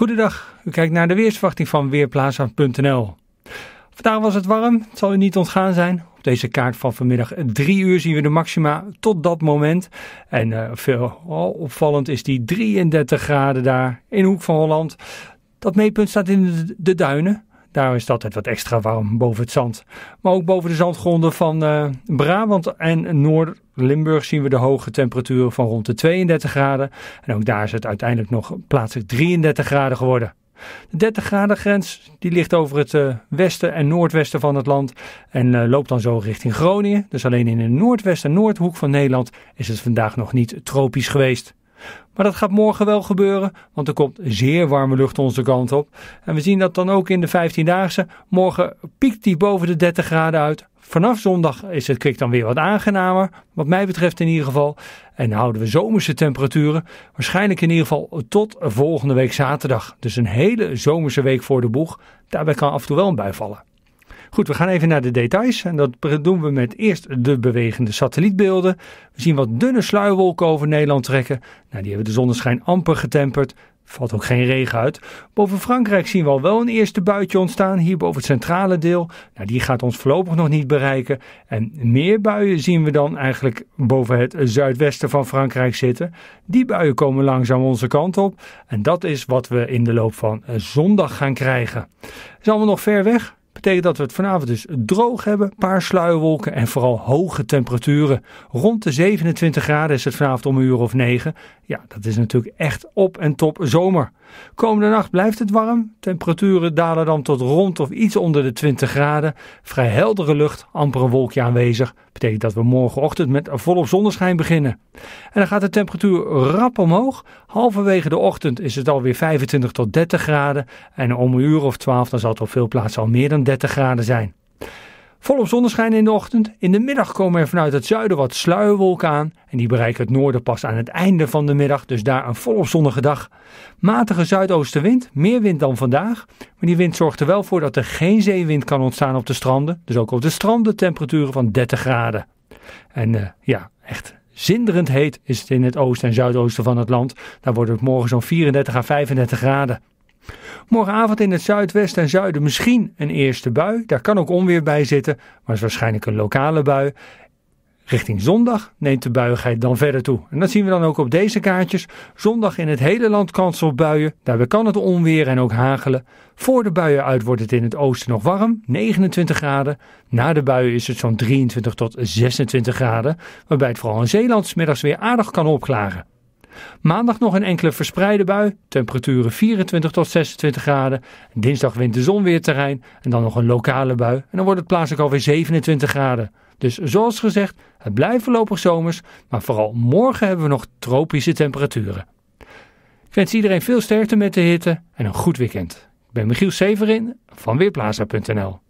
Goedendag, u kijkt naar de weersverwachting van Weerplaza.nl. Vandaag was het warm, het zal u niet ontgaan zijn. Op deze kaart van vanmiddag 3 uur zien we de maxima tot dat moment. En uh, veel opvallend is die 33 graden daar in de hoek van Holland. Dat meetpunt staat in de duinen. Daar is het altijd wat extra warm boven het zand. Maar ook boven de zandgronden van eh, Brabant en Noord-Limburg zien we de hoge temperaturen van rond de 32 graden. En ook daar is het uiteindelijk nog plaatselijk 33 graden geworden. De 30 graden grens die ligt over het eh, westen en noordwesten van het land en eh, loopt dan zo richting Groningen. Dus alleen in de noordwesten en noordhoek van Nederland is het vandaag nog niet tropisch geweest. Maar dat gaat morgen wel gebeuren, want er komt zeer warme lucht onze kant op. En we zien dat dan ook in de 15-daagse. Morgen piekt die boven de 30 graden uit. Vanaf zondag is het kwik dan weer wat aangenamer, wat mij betreft in ieder geval. En houden we zomerse temperaturen, waarschijnlijk in ieder geval tot volgende week zaterdag. Dus een hele zomerse week voor de boeg. Daarbij kan af en toe wel een bui vallen. Goed, we gaan even naar de details. En dat doen we met eerst de bewegende satellietbeelden. We zien wat dunne sluiwolken over Nederland trekken. Nou, die hebben de zonneschijn amper getemperd. Valt ook geen regen uit. Boven Frankrijk zien we al wel een eerste buitje ontstaan. Hier boven het centrale deel. Nou, die gaat ons voorlopig nog niet bereiken. En meer buien zien we dan eigenlijk boven het zuidwesten van Frankrijk zitten. Die buien komen langzaam onze kant op. En dat is wat we in de loop van zondag gaan krijgen. Is allemaal nog ver weg. Betekent dat we het vanavond dus droog hebben, een paar sluierwolken en vooral hoge temperaturen. Rond de 27 graden is het vanavond om een uur of 9. Ja, dat is natuurlijk echt op en top zomer. Komende nacht blijft het warm. Temperaturen dalen dan tot rond of iets onder de 20 graden. Vrij heldere lucht, amper een wolkje aanwezig betekent dat we morgenochtend met volop zonneschijn beginnen. En dan gaat de temperatuur rap omhoog. Halverwege de ochtend is het alweer 25 tot 30 graden. En om een uur of 12 dan zal het op veel plaatsen al meer dan 30 graden zijn. Volop zonneschijn in de ochtend. In de middag komen er vanuit het zuiden wat sluierwolken aan. En die bereiken het noorden pas aan het einde van de middag. Dus daar een volop zonnige dag. Matige zuidoostenwind. Meer wind dan vandaag. Maar die wind zorgt er wel voor dat er geen zeewind kan ontstaan op de stranden. Dus ook op de stranden temperaturen van 30 graden. En eh, ja, echt zinderend heet is het in het oosten en zuidoosten van het land. Daar wordt het morgen zo'n 34 à 35 graden. Morgenavond in het zuidwesten en zuiden misschien een eerste bui. Daar kan ook onweer bij zitten, maar is waarschijnlijk een lokale bui. Richting zondag neemt de buigheid dan verder toe. En dat zien we dan ook op deze kaartjes. Zondag in het hele land kans op buien. Daarbij kan het onweer en ook hagelen. Voor de buien uit wordt het in het oosten nog warm, 29 graden. Na de buien is het zo'n 23 tot 26 graden. Waarbij het vooral in Zeeland middags weer aardig kan opklaren. Maandag nog een enkele verspreide bui, temperaturen 24 tot 26 graden. Dinsdag wint de zon weer terrein en dan nog een lokale bui. En dan wordt het plaatselijk alweer 27 graden. Dus zoals gezegd, het blijft voorlopig zomers, maar vooral morgen hebben we nog tropische temperaturen. Ik wens iedereen veel sterkte met de hitte en een goed weekend. Ik ben Michiel Severin van Weerplaza.nl